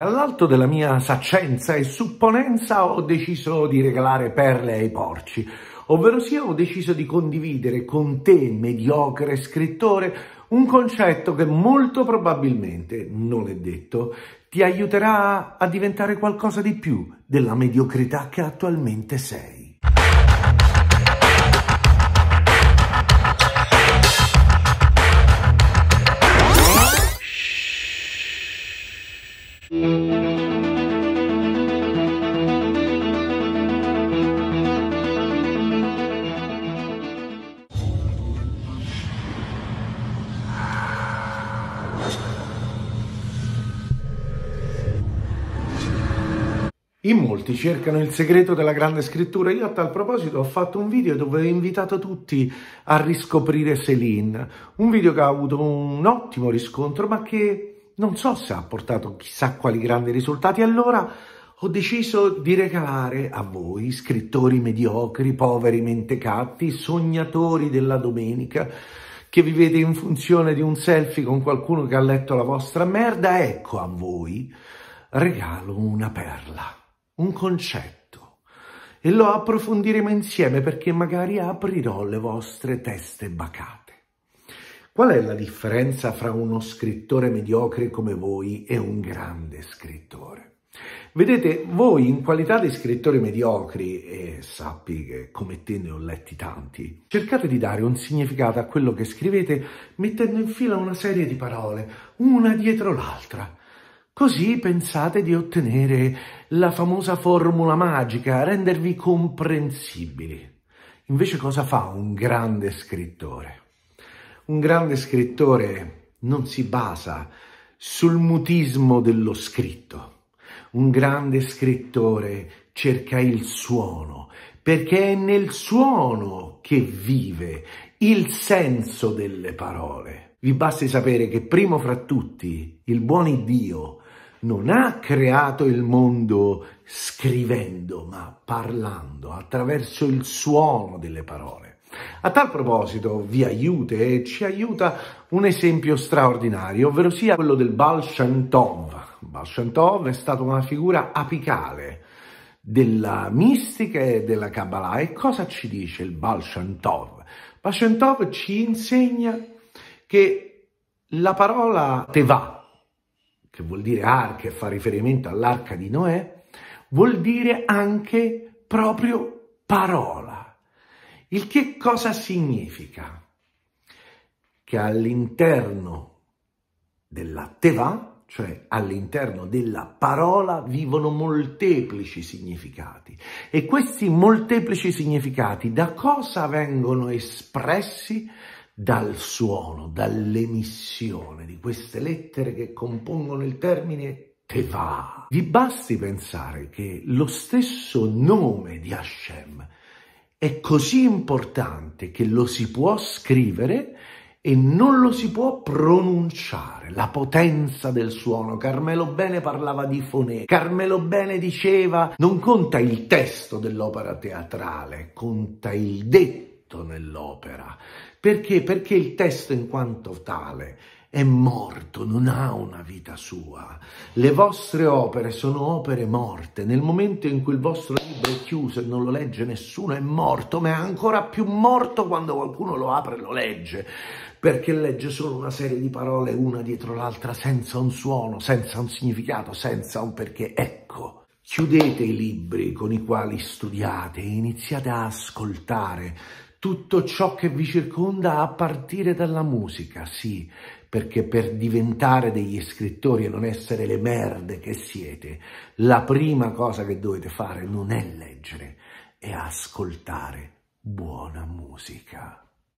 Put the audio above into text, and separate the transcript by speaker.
Speaker 1: All'alto della mia saccenza e supponenza ho deciso di regalare perle ai porci, ovvero sia ho deciso di condividere con te, mediocre scrittore, un concetto che molto probabilmente, non è detto, ti aiuterà a diventare qualcosa di più della mediocrità che attualmente sei. In molti cercano il segreto della grande scrittura. Io a tal proposito ho fatto un video dove ho invitato tutti a riscoprire Céline. Un video che ha avuto un ottimo riscontro, ma che non so se ha portato chissà quali grandi risultati. Allora ho deciso di regalare a voi, scrittori mediocri, poveri mentecatti, sognatori della domenica, che vivete in funzione di un selfie con qualcuno che ha letto la vostra merda, ecco a voi regalo una perla un concetto e lo approfondiremo insieme perché magari aprirò le vostre teste bacate. Qual è la differenza fra uno scrittore mediocre come voi e un grande scrittore? Vedete, voi in qualità di scrittori mediocri, e sappi che come te ne ho letti tanti, cercate di dare un significato a quello che scrivete mettendo in fila una serie di parole, una dietro l'altra, Così pensate di ottenere la famosa formula magica, rendervi comprensibili. Invece cosa fa un grande scrittore? Un grande scrittore non si basa sul mutismo dello scritto. Un grande scrittore cerca il suono, perché è nel suono che vive il senso delle parole. Vi basti sapere che primo fra tutti il buon Dio non ha creato il mondo scrivendo, ma parlando attraverso il suono delle parole. A tal proposito vi aiuta e ci aiuta un esempio straordinario, ovvero sia quello del Baal Shantov. Baal Shantov è stata una figura apicale della mistica e della Kabbalah. E cosa ci dice il Baal Shantov? Baal Shantov ci insegna che la parola te che vuol dire arca e fa riferimento all'arca di Noè, vuol dire anche proprio parola. Il che cosa significa? Che all'interno della Teva, cioè all'interno della parola, vivono molteplici significati. E questi molteplici significati da cosa vengono espressi? dal suono, dall'emissione di queste lettere che compongono il termine Teva. Vi basti pensare che lo stesso nome di Hashem è così importante che lo si può scrivere e non lo si può pronunciare. La potenza del suono. Carmelo Bene parlava di fonè. Carmelo Bene diceva non conta il testo dell'opera teatrale, conta il detto detto nell'opera. Perché? Perché il testo in quanto tale è morto, non ha una vita sua. Le vostre opere sono opere morte. Nel momento in cui il vostro libro è chiuso e non lo legge nessuno, è morto, ma è ancora più morto quando qualcuno lo apre e lo legge, perché legge solo una serie di parole una dietro l'altra, senza un suono, senza un significato, senza un perché. Ecco. Chiudete i libri con i quali studiate e iniziate a ascoltare tutto ciò che vi circonda a partire dalla musica, sì, perché per diventare degli scrittori e non essere le merde che siete, la prima cosa che dovete fare non è leggere, è ascoltare buona musica.